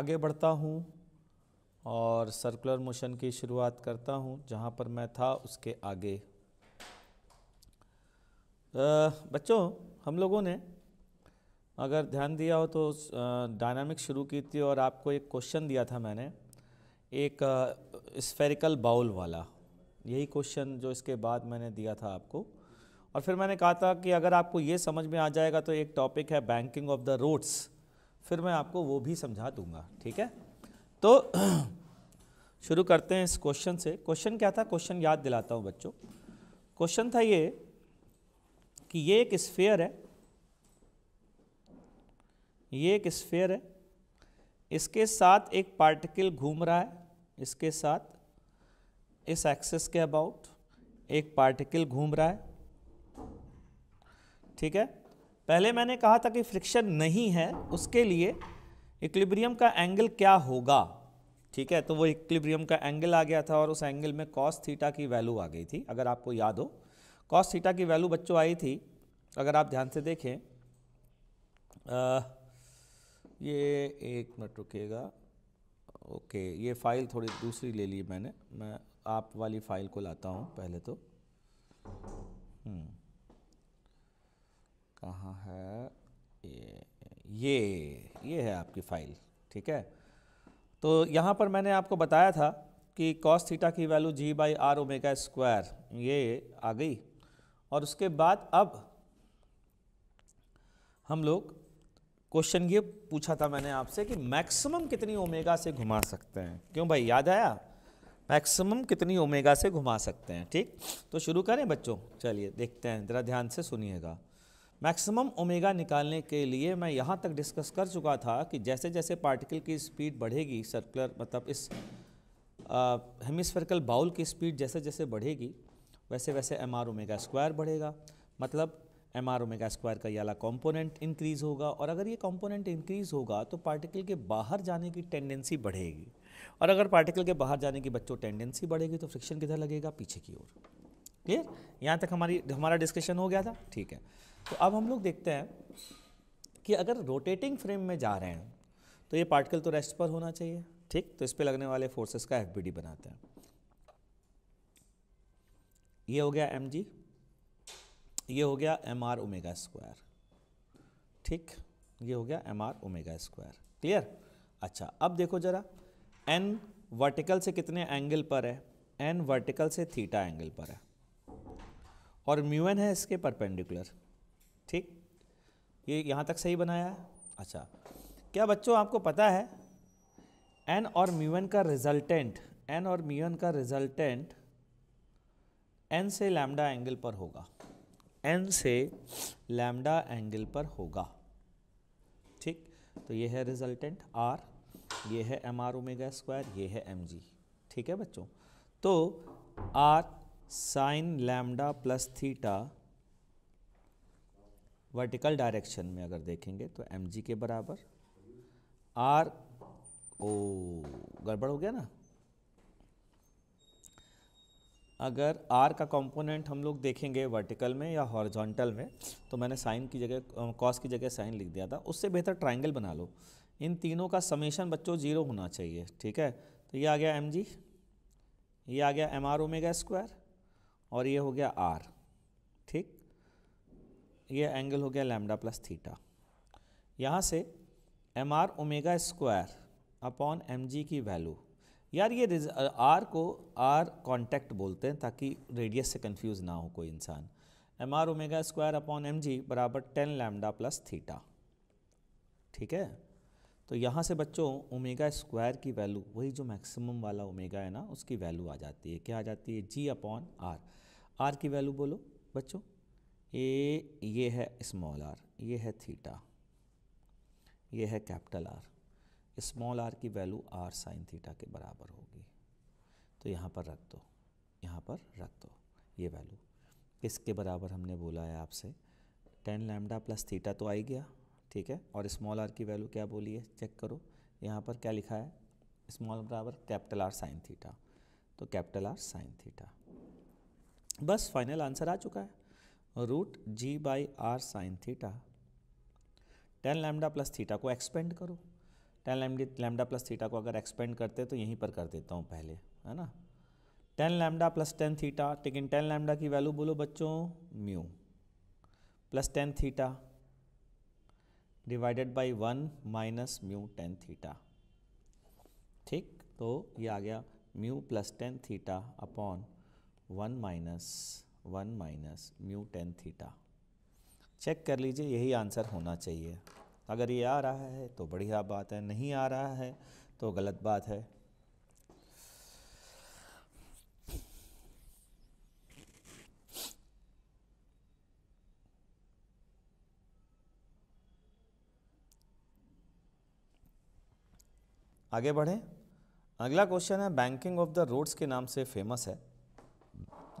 आगे बढ़ता हूँ और सर्कुलर मोशन की शुरुआत करता हूँ जहाँ पर मैं था उसके आगे बच्चों हम लोगों ने अगर ध्यान दिया हो तो डायनामिक शुरू की थी और आपको एक क्वेश्चन दिया था मैंने एक स्फेरिकल बाउल वाला यही क्वेश्चन जो इसके बाद मैंने दिया था आपको और फिर मैंने कहा था कि अगर आपको ये समझ में आ जाएगा तो एक टॉपिक है बैंकिंग ऑफ द रोड्स फिर मैं आपको वो भी समझा दूंगा ठीक है तो शुरू करते हैं इस क्वेश्चन से क्वेश्चन क्या था क्वेश्चन याद दिलाता हूँ बच्चों क्वेश्चन था ये कि ये एक स्फेयर है ये एक स्फेयर है इसके साथ एक पार्टिकल घूम रहा है इसके साथ इस एक्सेस के अबाउट एक पार्टिकल घूम रहा है ठीक है पहले मैंने कहा था कि फ्रिक्शन नहीं है उसके लिए इक्लिब्रियम का एंगल क्या होगा ठीक है तो वो इक्लिब्रियम का एंगल आ गया था और उस एंगल में कॉस थीटा की वैल्यू आ गई थी अगर आपको याद हो कॉस थीटा की वैल्यू बच्चों आई थी अगर आप ध्यान से देखें आ, ये एक मिनट रुकेगा ओके ये फ़ाइल थोड़ी दूसरी ले ली मैंने मैं आप वाली फ़ाइल को लाता हूँ पहले तो हम्म कहाँ है ये ये है आपकी फ़ाइल ठीक है तो यहाँ पर मैंने आपको बताया था कि कॉस थीटा की value G by R omega square ये आ गई और उसके बाद अब हम लोग क्वेश्चन ये पूछा था मैंने आपसे कि मैक्सिमम कितनी ओमेगा से घुमा सकते हैं क्यों भाई याद आया मैक्सिमम कितनी ओमेगा से घुमा सकते हैं ठीक तो शुरू करें बच्चों चलिए देखते हैं ज़रा ध्यान से सुनिएगा मैक्सिमम ओमेगा निकालने के लिए मैं यहाँ तक डिस्कस कर चुका था कि जैसे जैसे पार्टिकल की स्पीड बढ़ेगी सर्कुलर मतलब इस हेमिस्फेरिकल बाउल की स्पीड जैसे जैसे बढ़ेगी वैसे वैसे एम आर ओमेगा स्क्वायर बढ़ेगा मतलब एम आर ओमेगा स्क्वायर का यहाँ कॉम्पोनेंट इंक्रीज़ होगा और अगर ये कॉम्पोनेंट इंक्रीज़ होगा तो पार्टिकल के बाहर जाने की टेंडेंसी बढ़ेगी और अगर पार्टिकल के बाहर जाने की बच्चों टेंडेंसी बढ़ेगी तो फ्रिक्शन किधर लगेगा पीछे की ओर क्लियर यहाँ तक हमारी हमारा डिस्कशन हो गया था ठीक है तो अब हम लोग देखते हैं कि अगर रोटेटिंग फ्रेम में जा रहे हैं तो ये पार्टिकल तो रेस्ट पर होना चाहिए ठीक तो इस पर लगने वाले फोर्सेस का एफ बनाते हैं ये हो गया एम जी ये हो गया एम आर ओमेगा स्क्वायर ठीक ये हो गया M are omega square clear अच्छा अब देखो ज़रा एन वर्टिकल से कितने एंगल पर है एन वर्टिकल से थीटा एंगल पर है और म्यूएन है इसके परपेंडिकुलर ठीक ये यहाँ तक सही बनाया है अच्छा क्या बच्चों आपको पता है एन और म्यून का रिजल्टेंट एन और म्यून का रिजल्टेंट एन से लैम्डा एंगल पर होगा एन से लैमडा एंगल पर होगा ठीक तो ये है रिजल्टेंट आर ये है एम आर ओमेगा स्क्वायर ये है एम जी ठीक है बच्चों तो R sine lambda plus theta vertical direction में अगर देखेंगे तो एम जी के बराबर आर ओ गड़बड़ हो गया ना अगर आर का कंपोनेंट हम लोग देखेंगे वर्टिकल में या हॉरिजॉन्टल में तो मैंने साइन की जगह कॉस की जगह साइन लिख दिया था उससे बेहतर ट्राइंगल बना लो इन तीनों का समेशन बच्चों जीरो होना चाहिए ठीक है तो ये आ गया एम जी ये आ गया एम आर ओमेगा स्क्वायर और ये हो गया आर ठीक ये एंगल हो गया लैमडा प्लस थीटा यहाँ से M are omega square upon M G की वैल्यू यार ये आर को आर कॉन्टैक्ट बोलते हैं ताकि रेडियस से कंफ्यूज ना हो कोई इंसान M are omega square upon M जी बराबर टेन लैमडा प्लस थीटा ठीक है तो यहाँ से बच्चों ओमेगा स्क्वायर की वैल्यू वही जो मैक्सिमम वाला ओमेगा है ना उसकी वैल्यू आ जाती है क्या आ जाती है जी अपॉन आर आर की वैल्यू बोलो बच्चों ये ये है स्मॉल आर ये है थीटा ये है कैपिटल आर स्मॉल आर की वैल्यू आर साइन थीटा के बराबर होगी तो यहाँ पर रख दो यहाँ पर रख दो ये वैल्यू किसके बराबर हमने बोला है आपसे टेन लैमडा प्लस थीटा तो आ ही गया ठीक है और स्मॉल आर की वैल्यू क्या बोली है चेक करो यहाँ पर क्या लिखा है स्मॉल बराबर कैपिटल आर साइन थीटा तो कैपिटल आर साइन थीटा बस फाइनल आंसर आ चुका है root G by R sine theta tan lambda plus theta को एक्सपेंड करो tan lambda lambda plus theta को अगर एक्सपेंड करते तो यहीं पर कर देता हूँ पहले है ना tan lambda plus tan theta लेकिन टेन लैमडा की वैल्यू बोलो बच्चों mu plus tan theta divided by one minus mu tan theta ठीक तो ये आ गया mu plus tan theta upon one minus one minus mu tan theta check कर लीजिए यही आंसर होना चाहिए अगर ये आ रहा है तो बढ़िया बात है नहीं आ रहा है तो गलत बात है आगे बढ़ें अगला क्वेश्चन है बैंकिंग ऑफ द रोड्स के नाम से फेमस है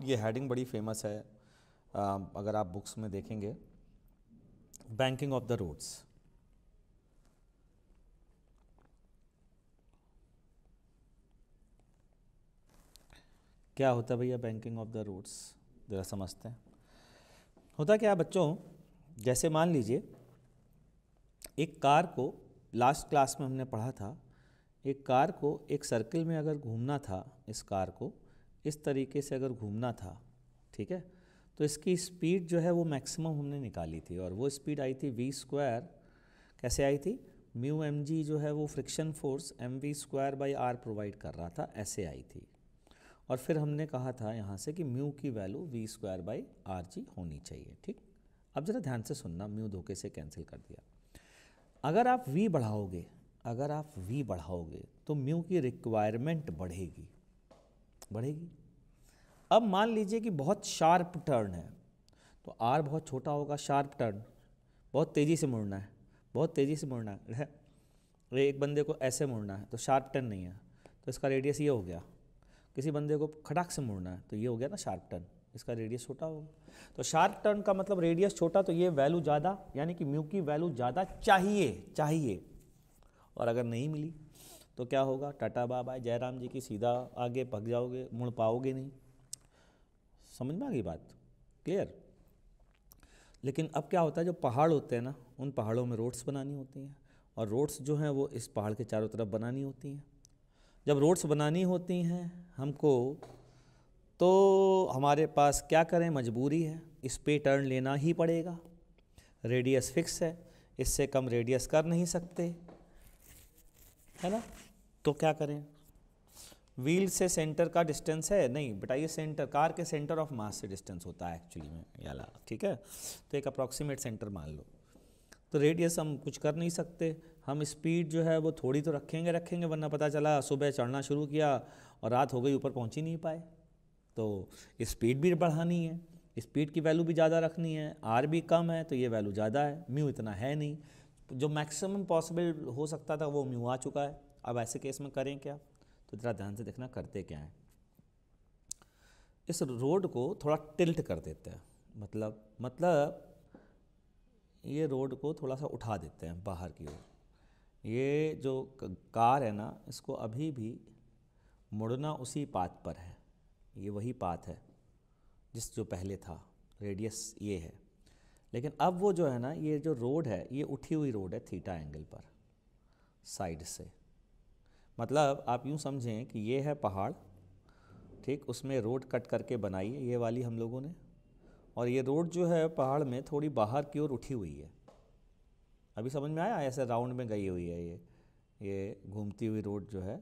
ये हेडिंग बड़ी फेमस है अगर आप बुक्स में देखेंगे बैंकिंग ऑफ द रोड्स क्या होता है भैया बैंकिंग ऑफ द रोड्स ज़रा समझते हैं होता क्या बच्चों जैसे मान लीजिए एक कार को लास्ट क्लास में हमने पढ़ा था एक कार को एक सर्किल में अगर घूमना था इस कार को इस तरीके से अगर घूमना था ठीक है तो इसकी स्पीड जो है वो मैक्सिमम हमने निकाली थी और वो स्पीड आई थी वी स्क्वायर कैसे आई थी म्यू एम जी जो है वो friction force M V square by R provide कर रहा था ऐसे आई थी और फिर हमने कहा था यहाँ से कि म्यू की value V square by R G होनी चाहिए ठीक अब ज़रा ध्यान से सुनना म्यू धोखे से कैंसिल कर दिया अगर आप वी बढ़ाओगे अगर आप वी बढ़ाओगे तो म्यू की रिक्वायरमेंट बढ़ेगी बढ़ेगी अब मान लीजिए कि बहुत शार्प टर्न है तो आर बहुत छोटा होगा शार्प टर्न बहुत तेज़ी से मुड़ना है बहुत तेज़ी से मुड़ना है एक बंदे को ऐसे मुड़ना है तो शार्प टर्न नहीं है तो इसका रेडियस ये हो गया किसी बंदे को खटाक से मुड़ना है तो ये हो गया ना शार्प टर्न इसका रेडियस छोटा होगा तो शार्प टर्न का मतलब रेडियस छोटा तो ये वैल्यू ज़्यादा यानी कि म्यू की वैल्यू ज़्यादा चाहिए चाहिए और अगर नहीं मिली तो क्या होगा टाटा बाबा जयराम जी की सीधा आगे पक जाओगे मुड़ पाओगे नहीं समझ में आ गई बात क्लियर लेकिन अब क्या होता है जो पहाड़ होते हैं ना उन पहाड़ों में रोड्स बनानी होती हैं और रोड्स जो हैं वो इस पहाड़ के चारों तरफ बनानी होती हैं जब रोड्स बनानी होती हैं हमको तो हमारे पास क्या करें मजबूरी है इस पे टर्न लेना ही पड़ेगा रेडियस फिक्स है इससे कम रेडियस कर नहीं सकते है ना तो क्या करें व्हील से सेंटर का डिस्टेंस है नहीं ये सेंटर कार के सेंटर ऑफ मास से डिस्टेंस होता है एक्चुअली में याला ठीक है तो एक अप्रॉक्सीमेट सेंटर मान लो तो रेडियस हम कुछ कर नहीं सकते हम स्पीड जो है वो थोड़ी तो रखेंगे रखेंगे वरना पता चला सुबह चढ़ना शुरू किया और रात हो गई ऊपर पहुँच ही नहीं पाए तो स्पीड भी बढ़ानी है स्पीड की वैल्यू भी ज़्यादा रखनी है आर भी कम है तो ये वैल्यू ज़्यादा है म्यू इतना है नहीं जो मैक्सिमम पॉसिबल हो सकता था वो म्यू आ चुका है अब ऐसे केस में करें क्या तो ज़रा ध्यान से देखना करते क्या है इस रोड को थोड़ा टिल्ट कर देते हैं मतलब मतलब ये रोड को थोड़ा सा उठा देते हैं बाहर की ओर ये जो कार है ना इसको अभी भी मुड़ना उसी पात पर है ये वही पाथ है जिस जो पहले था रेडियस ये है लेकिन अब वो जो है ना ये जो रोड है ये उठी हुई रोड है थीटा एंगल पर साइड से मतलब आप यूँ समझें कि ये है पहाड़ ठीक उसमें रोड कट करके बनाई है ये वाली हम लोगों ने और ये रोड जो है पहाड़ में थोड़ी बाहर की ओर उठी हुई है अभी समझ में आया ऐसे राउंड में गई हुई है ये ये घूमती हुई रोड जो है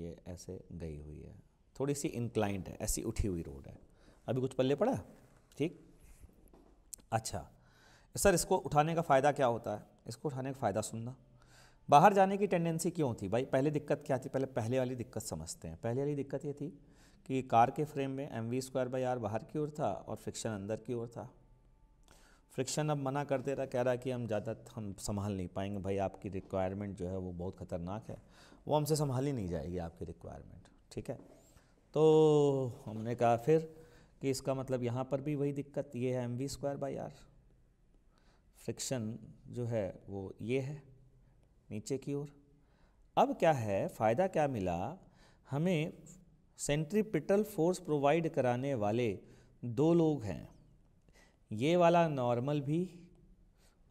ये ऐसे गई हुई है थोड़ी सी इंक्लाइंट है ऐसी उठी हुई रोड है अभी कुछ पल्ले पड़ा ठीक अच्छा सर इसको उठाने का फ़ायदा क्या होता है इसको उठाने का फ़ायदा सुनना बाहर जाने की टेंडेंसी क्यों थी भाई पहले दिक्कत क्या थी पहले पहले वाली दिक्कत समझते हैं पहले वाली दिक्कत ये थी कि कार के फ्रेम में M V square by R बाहर की ओर था और फ्रिक्शन अंदर की ओर था फ्रिक्शन अब मना कर दे रहा कह रहा कि हम ज़्यादा हम संभाल नहीं पाएंगे भाई आपकी रिक्वायरमेंट जो है वो बहुत ख़तरनाक है वो हमसे संभाली नहीं जाएगी आपकी रिक्वायरमेंट ठीक है तो हमने कहा फिर कि इसका मतलब यहाँ पर भी वही दिक्कत ये है M V square by R friction जो है वो ये है नीचे की ओर अब क्या है फ़ायदा क्या मिला हमें सेंट्रीपिटल फोर्स प्रोवाइड कराने वाले दो लोग हैं ये वाला नॉर्मल भी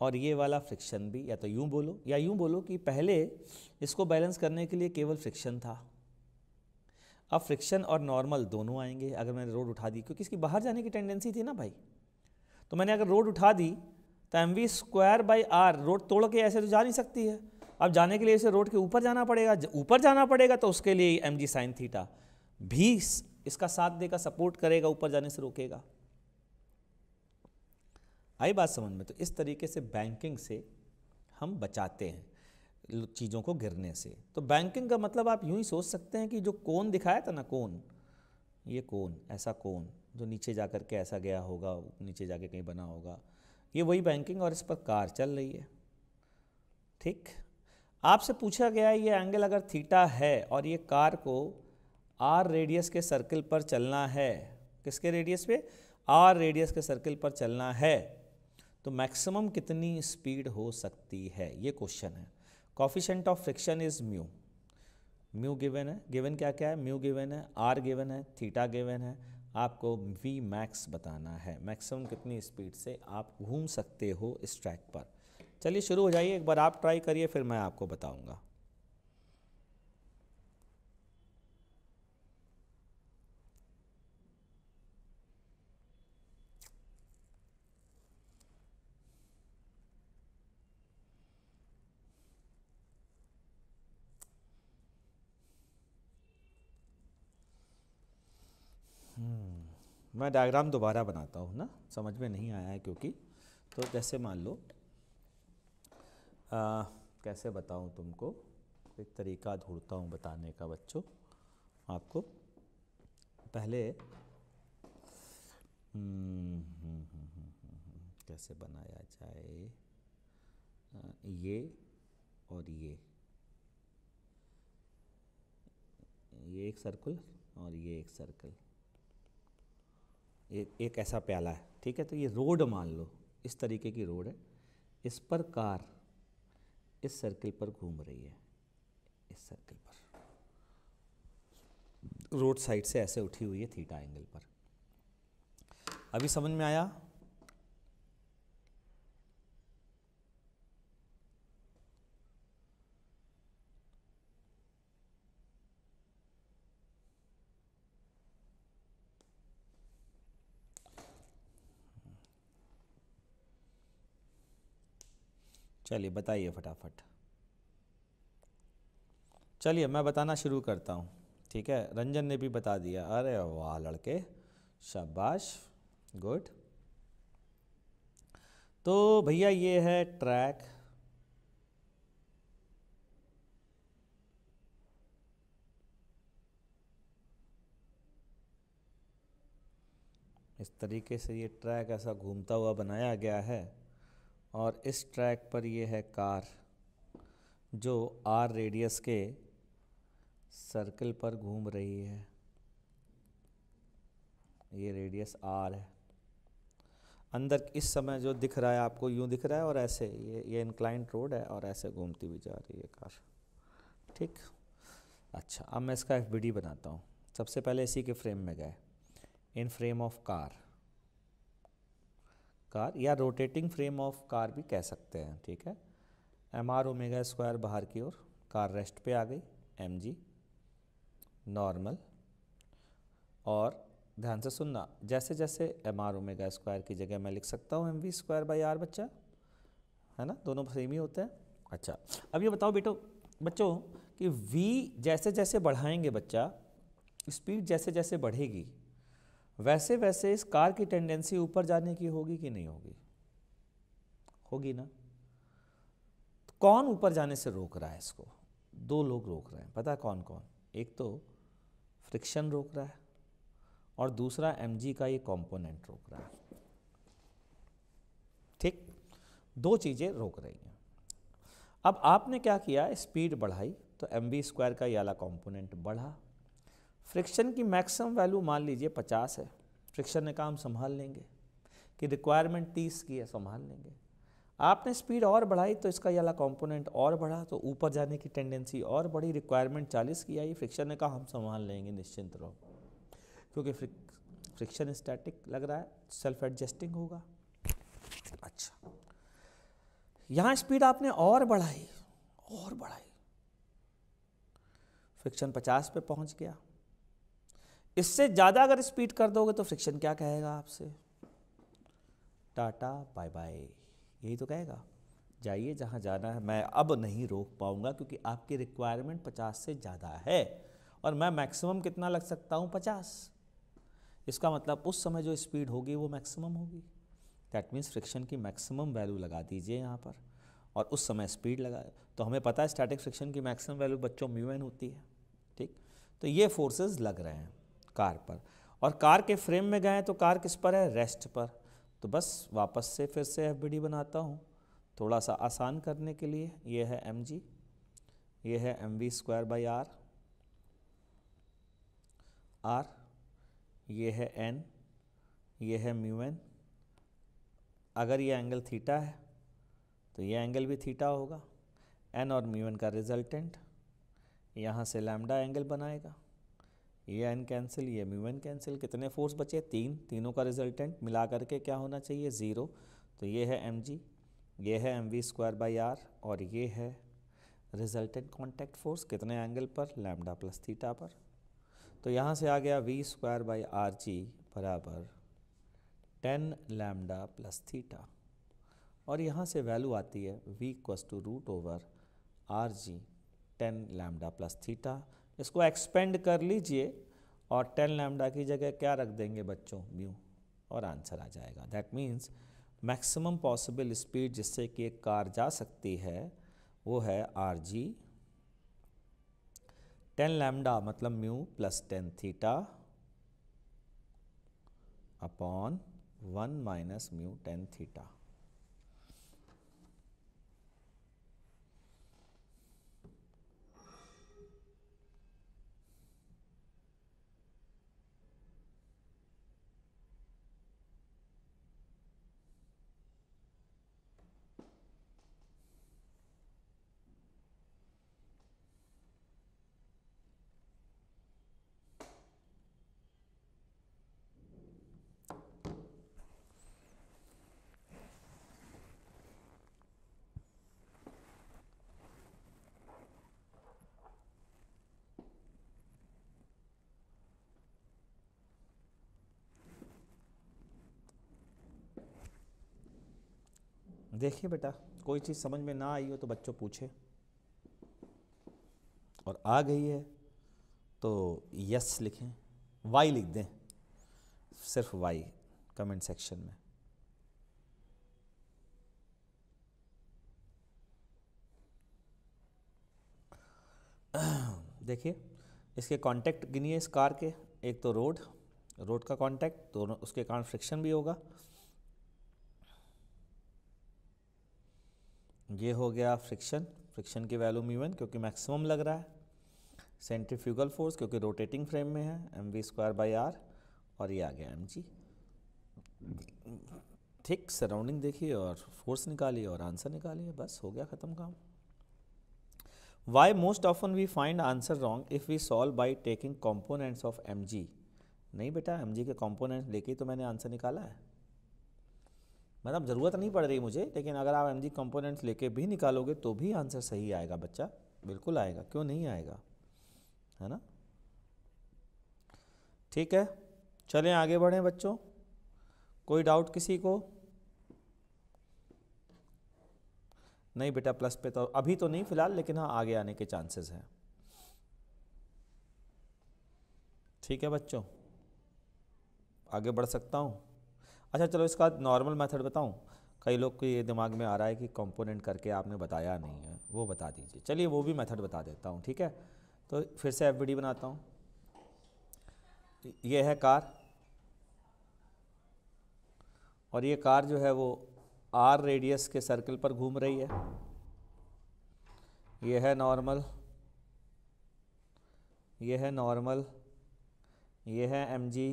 और ये वाला फ्रिक्शन भी या तो यूँ बोलो या यूँ बोलो कि पहले इसको बैलेंस करने के लिए केवल फ्रिक्शन था अब फ्रिक्शन और नॉर्मल दोनों आएंगे अगर मैंने रोड उठा दी क्योंकि इसकी बाहर जाने की टेंडेंसी थी ना भाई तो मैंने अगर रोड उठा दी तो M V square by R road तोड़ के ऐसे तो जा नहीं सकती है अब जाने के लिए इसे रोड के ऊपर जाना पड़ेगा ऊपर जाना पड़ेगा तो उसके लिए एम जी साइन थीटा भी इसका साथ देगा सपोर्ट करेगा ऊपर जाने से रोकेगा आई बात समझ में तो इस तरीके से बैंकिंग से हम बचाते हैं चीज़ों को गिरने से तो बैंकिंग का मतलब आप यूं ही सोच सकते हैं कि जो कौन दिखाया था ना कौन ये कौन ऐसा कौन जो नीचे जा कर के ऐसा गया होगा नीचे जाके कहीं बना होगा ये वही बैंकिंग और इस पर कार चल रही है ठीक आपसे पूछा गया ये एंगल अगर थीटा है और ये कार को आर रेडियस के सर्किल पर चलना है किसके रेडियस पे आर रेडियस के सर्किल पर चलना है तो मैक्सिमम कितनी स्पीड हो सकती है ये क्वेश्चन है coefficient of friction is mu mu given है गिवन क्या क्या है म्यू गिवन है आर गिवन है थीटा गिवन है आपको वी मैक्स बताना है मैक्सिमम कितनी स्पीड से आप घूम सकते हो इस ट्रैक पर चलिए शुरू हो जाइए एक बार आप ट्राई करिए फिर मैं आपको बताऊंगा हम्म, मैं डायग्राम दोबारा बनाता हूँ ना समझ में नहीं आया है क्योंकि तो जैसे मान लो आ, कैसे बताऊँ तुमको एक तरीका ढूंढता हूँ बताने का बच्चों आपको पहले हम्म, हम्म, हम्म, कैसे बनाया जाए ये और ये ये एक सर्कल और ये एक सर्कल एक एक ऐसा प्याला है ठीक है तो ये रोड मान लो इस तरीके की रोड है इस पर कार इस सर्किल पर घूम रही है इस सर्किल पर रोड साइड से ऐसे उठी हुई है थीटा एंगल पर अभी समझ में आया चलिए बताइए फटाफट चलिए मैं बताना शुरू करता हूँ ठीक है रंजन ने भी बता दिया अरे वाह लड़के शाबाश गुड तो भैया ये है ट्रैक इस तरीके से ये ट्रैक ऐसा घूमता हुआ बनाया गया है और इस ट्रैक पर ये है कार जो आर रेडियस के सर्कल पर घूम रही है ये रेडियस आर है अंदर इस समय जो दिख रहा है आपको यूं दिख रहा है और ऐसे ये ये इंक्लाइंट रोड है और ऐसे घूमती हुई जा रही है कार ठीक अच्छा अब मैं इसका एफ बनाता हूँ सबसे पहले इसी के फ्रेम में गए in frame of car car या रोटेटिंग फ्रेम ऑफ कार भी कह सकते हैं ठीक है एम आर ओमेगा स्क्वायर बाहर की ओर कार रेस्ट पे आ गई एम जी नॉर्मल और ध्यान से सुनना जैसे जैसे एम आर ओमेगा स्क्वायर की जगह मैं लिख सकता हूँ M V square by R बच्चा है ना दोनों सेम ही होते हैं अच्छा अब ये बताओ बेटो बच्चों कि वी जैसे जैसे बढ़ाएंगे बच्चा स्पीड जैसे जैसे बढ़ेगी वैसे वैसे इस कार की टेंडेंसी ऊपर जाने की होगी कि नहीं होगी होगी ना तो कौन ऊपर जाने से रोक रहा है इसको दो लोग रोक रहे हैं पता कौन कौन एक तो फ्रिक्शन रोक रहा है और दूसरा एम का ये कंपोनेंट रोक रहा है ठीक दो चीज़ें रोक रही हैं अब आपने क्या किया स्पीड बढ़ाई तो एम बी स्क्वायर का ये वाला कॉम्पोनेंट बढ़ा फ्रिक्शन की मैक्सिमम वैल्यू मान लीजिए पचास है फ्रिक्शन ने काम संभाल लेंगे कि रिक्वायरमेंट तीस की है संभाल लेंगे आपने स्पीड और बढ़ाई तो इसका यहाँ कंपोनेंट और बढ़ा तो ऊपर जाने की टेंडेंसी और बढ़ी रिक्वायरमेंट 40 की आई फ्रिक्शन ने कहा हम संभाल लेंगे निश्चिंत रहो क्योंकि फ्रिक्शन स्टैटिक लग रहा है सेल्फ एडजस्टिंग होगा अच्छा यहाँ स्पीड आपने और बढ़ाई और बढ़ाई फ्रिक्शन 50 पे पहुँच गया इससे ज़्यादा अगर स्पीड कर दोगे तो फ्रिक्शन क्या कहेगा आपसे टाटा बाय बाय यही तो कहेगा जाइए जहाँ जाना है मैं अब नहीं रोक पाऊँगा क्योंकि आपकी रिक्वायरमेंट पचास से ज़्यादा है और मैं मैक्सिमम कितना लग सकता हूँ पचास इसका मतलब उस समय जो स्पीड होगी वो मैक्सिमम होगी दैट मीन्स फ्रिक्शन की मैक्सिमम वैल्यू लगा दीजिए यहाँ पर और उस समय स्पीड लगा तो हमें पता है स्टैटिक फ्रिक्शन की मैक्सिमम वैल्यू बच्चों म्यू एन होती है ठीक तो ये फोर्सेस लग रहे हैं कार पर और कार के फ्रेम में गए तो कार किस पर है रेस्ट पर तो बस वापस से फिर से एफ बनाता हूँ थोड़ा सा आसान करने के लिए ये है एम जी ये है M V square by R R ये है एन ये है म्यू एन अगर ये एंगल थीटा है तो ये एंगल भी थीटा होगा एन और म्यू एन का रिजल्टेंट यहाँ से लैम्डा एंगल बनाएगा ये एन कैंसिल ये म्यू एन कैंसिल कितने फोर्स बचे तीन तीनों का रिजल्टेंट मिला करके क्या होना चाहिए ज़ीरो तो ये है एम जी ये है M V square by R और ये है रिजल्टेंट कॉन्टैक्ट फोर्स कितने एंगल पर लैमडा प्लस थीटा पर तो यहाँ से आ गया V square by R G बराबर टेन लैमडा प्लस थीटा और यहाँ से वैल्यू आती है V equals to root over R G tan lambda plus theta इसको एक्सपेंड कर लीजिए और टेन लैमडा की जगह क्या रख देंगे बच्चों म्यू और आंसर आ जाएगा that means maximum possible speed जिससे कि एक कार जा सकती है वो है आर जी टेन लैमडा मतलब mu plus tan theta upon one minus mu tan theta देखिए बेटा कोई चीज़ समझ में ना आई हो तो बच्चों पूछे और आ गई है तो यस लिखें वाई लिख दें सिर्फ वाई कमेंट सेक्शन में देखिए इसके कांटेक्ट गिनिए इस कार के एक तो रोड रोड का कांटेक्ट तो उसके कारण फ्रिक्शन भी होगा ये हो गया फ्रिक्शन फ्रिक्शन की वैल्यू मीवन क्योंकि मैक्सिमम लग रहा है सेंट्रीफ्यूगल फोर्स क्योंकि रोटेटिंग फ्रेम में है M V square by R और ये आ गया एम जी ठीक सराउंडिंग देखिए और फोर्स निकालिए और आंसर निकालिए बस हो गया ख़त्म काम why most often we find answer wrong if we solve by taking components of M G नहीं बेटा एम जी के कॉम्पोनेंट्स लेके तो मैंने आंसर निकाला है मतलब ज़रूरत नहीं पड़ रही मुझे लेकिन अगर आप एम जी कंपोनेंट्स लेके भी निकालोगे तो भी आंसर सही आएगा बच्चा बिल्कुल आएगा क्यों नहीं आएगा है ना ठीक है चलें आगे बढ़ें बच्चों कोई डाउट किसी को नहीं बेटा प्लस पे तो अभी तो नहीं फिलहाल लेकिन हाँ आगे आने के चांसेस हैं ठीक है बच्चों आगे बढ़ सकता हूँ अच्छा चलो इसका नॉर्मल मेथड बताऊँ कई लोग को ये दिमाग में आ रहा है कि कंपोनेंट करके आपने बताया नहीं है वो बता दीजिए चलिए वो भी मेथड बता देता हूँ ठीक है तो फिर से एफ बनाता हूँ ये है कार और ये कार जो है वो आर रेडियस के सर्कल पर घूम रही है ये है नॉर्मल ये है नॉर्मल ये है एम जी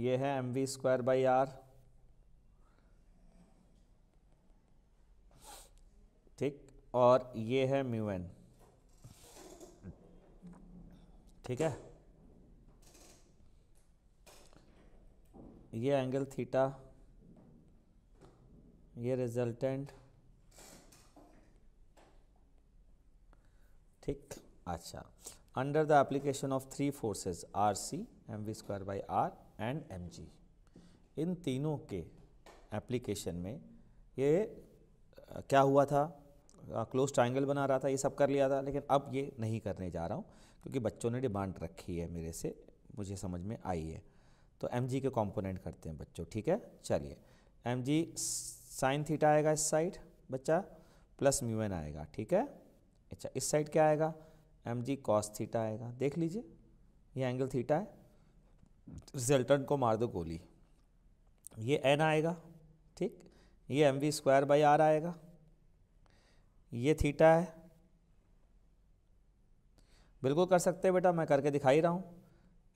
ये है M V square by R ठीक और ये है म्यू एन ठीक है ये एंगल थीटा ये रिजल्टेंट ठीक अच्छा under the application of three forces are see M V square by R and M इन तीनों के एप्लीकेशन में ये क्या हुआ था क्लोज ट्राइंगल बना रहा था ये सब कर लिया था लेकिन अब ये नहीं करने जा रहा हूँ क्योंकि बच्चों ने डिमांड रखी है मेरे से मुझे समझ में आई है तो एम के कॉम्पोनेंट करते हैं बच्चों ठीक है चलिए एम जी साइन थीटा आएगा इस साइड बच्चा प्लस म्यू एन आएगा ठीक है अच्छा इस साइड क्या आएगा एम जी कॉस थीटा आएगा देख लीजिए ये एंगल थीटा है रिजल्टन को मार दो गोली ये एन आएगा ठीक ये M V square by R आएगा ये थीटा है बिल्कुल कर सकते हैं बेटा मैं करके दिखाई रहा हूँ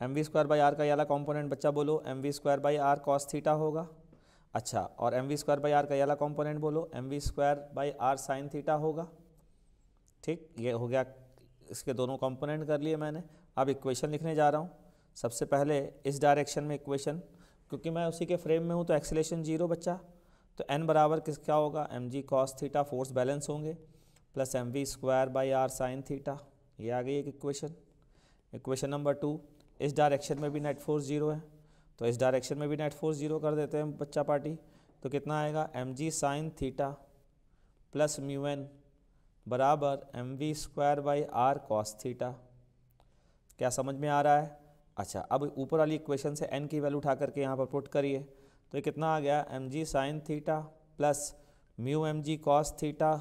M V square by R का ये कॉम्पोनेंट बच्चा बोलो M V square by R cos theta होगा अच्छा और M V square by R का ये कॉम्पोनेंट बोलो M V square by R sine theta होगा ठीक ये हो गया इसके दोनों कॉम्पोनेंट कर लिए मैंने अब इक्वेशन लिखने जा रहा हूँ सबसे पहले इस डायरेक्शन में इक्वेशन क्योंकि मैं उसी के फ्रेम में हूँ तो एक्सलेशन जीरो बच्चा तो एन बराबर किसका होगा M G cos theta force balance होंगे plus M V square by R sine theta ये आ गई एक इक्वेशन इक्वेशन नंबर टू इस डायरेक्शन में भी नेट फोर्स जीरो है तो इस डायरेक्शन में भी नेट फोर्स जीरो कर देते हैं बच्चा पार्टी तो कितना आएगा M G sine theta plus mu N बराबर M V square by R cos theta क्या समझ में आ रहा है अच्छा अब ऊपर वाली इक्वेशन से एन की वैल्यू उठा करके यहाँ पर पुट करिए तो ये कितना आ गया M G sine theta plus mu M G cos theta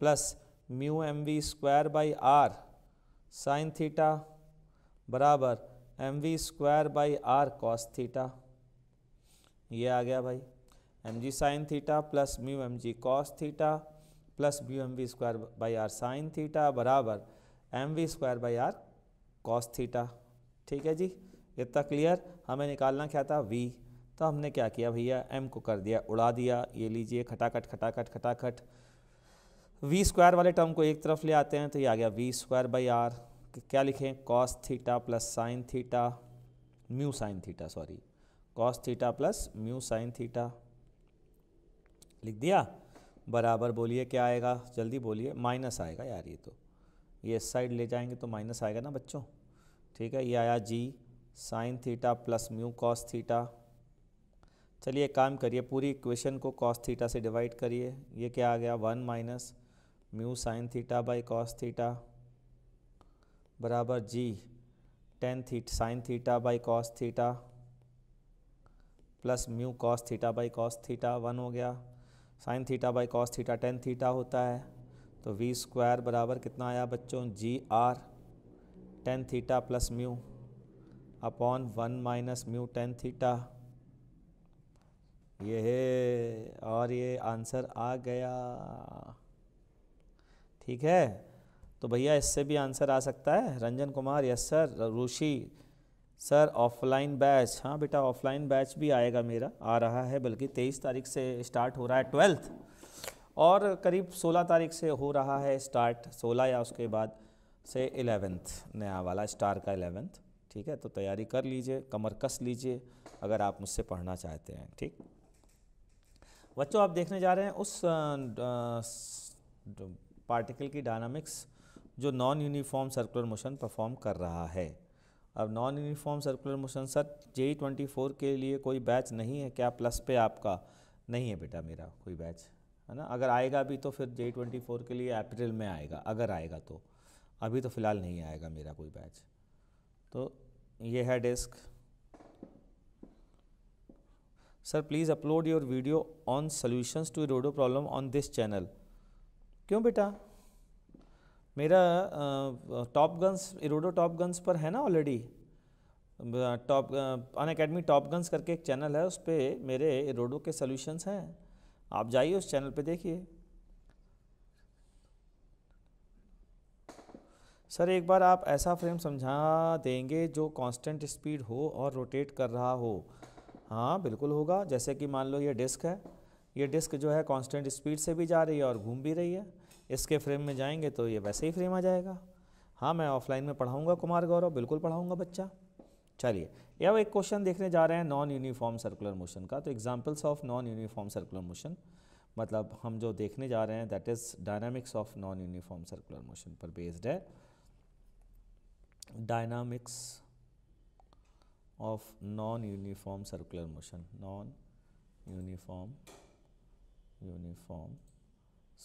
plus mu M V square by R sine theta बराबर M V square by R cos theta ये आ गया भाई M G sine theta plus mu M G cos theta plus mu M V square by R sine theta बराबर M V square by R cos theta ठीक है जी इतना clear हमें निकालना क्या था वी तो हमने क्या किया भैया एम को कर दिया उड़ा दिया ये लीजिए खटाखट खटाखट खटाखट वी स्क्वायर वाले टर्म को एक तरफ ले आते हैं तो ये आ गया वी स्क्वायर बाई आर क्या लिखें cos theta plus sine theta mu sine theta sorry cos theta plus mu sine theta लिख दिया बराबर बोलिए क्या आएगा जल्दी बोलिए माइनस आएगा यार ये तो ये इस साइड ले जाएंगे तो माइनस आएगा ना बच्चों ठीक है ये आया g sine theta plus mu cos theta चलिए काम करिए पूरी इक्वेशन को कॉस थीटा से डिवाइड करिए ये क्या आ गया one minus mu sine theta by cos theta बराबर g tan theta sine theta by cos theta plus mu cos theta by cos theta one हो गया sine theta by cos theta tan theta होता है तो v square बराबर कितना आया बच्चों g r tan theta plus mu upon one minus mu tan theta ये है और ये आंसर आ गया ठीक है तो भैया इससे भी आंसर आ सकता है Ranjan Kumar yes sir Rushi sir offline batch हाँ बेटा ऑफलाइन बैच भी आएगा मेरा आ रहा है बल्कि तेईस तारीख से स्टार्ट हो रहा है ट्वेल्थ और करीब 16 तारीख से हो रहा है स्टार्ट 16 या उसके बाद से एलेवेंथ नया वाला स्टार का एलेवेंथ ठीक है तो तैयारी कर लीजिए कमर कस लीजिए अगर आप मुझसे पढ़ना चाहते हैं ठीक बच्चों आप देखने जा रहे हैं उस पार्टिकल की डायनामिक्स जो non uniform circular motion perform कर रहा है अब non uniform circular motion sir J twenty four के लिए कोई बैच नहीं है क्या प्लस पे आपका नहीं है बेटा मेरा कोई बैच है ना अगर आएगा भी तो फिर जे ट्वेंटी फोर के लिए अप्रैल में आएगा अगर आएगा तो अभी तो फ़िलहाल नहीं आएगा मेरा कोई बैच तो ये है desk sir please upload your video on solutions to Irodov problem on this channel क्यों बेटा मेरा top guns Irodov top guns पर है ना already top Unacademy top guns करके एक चैनल है उस पर मेरे इरोडो के सोल्यूशंस हैं आप जाइए उस चैनल पे देखिए सर एक बार आप ऐसा फ्रेम समझा देंगे जो कांस्टेंट स्पीड हो और रोटेट कर रहा हो हाँ बिल्कुल होगा जैसे कि मान लो ये डिस्क है ये डिस्क जो है कांस्टेंट स्पीड से भी जा रही है और घूम भी रही है इसके फ्रेम में जाएंगे तो ये वैसे ही फ्रेम आ जाएगा हाँ मैं ऑफलाइन में पढ़ाऊँगा कुमार गौरव बिल्कुल पढ़ाऊँगा बच्चा चलिए या वो एक क्वेश्चन देखने जा रहे हैं नॉन यूनिफॉर्म सर्कुलर मोशन का तो examples of non uniform circular motion मतलब हम जो देखने जा रहे हैं that is dynamics of non uniform circular motion पर बेस्ड है dynamics of non uniform circular motion non uniform uniform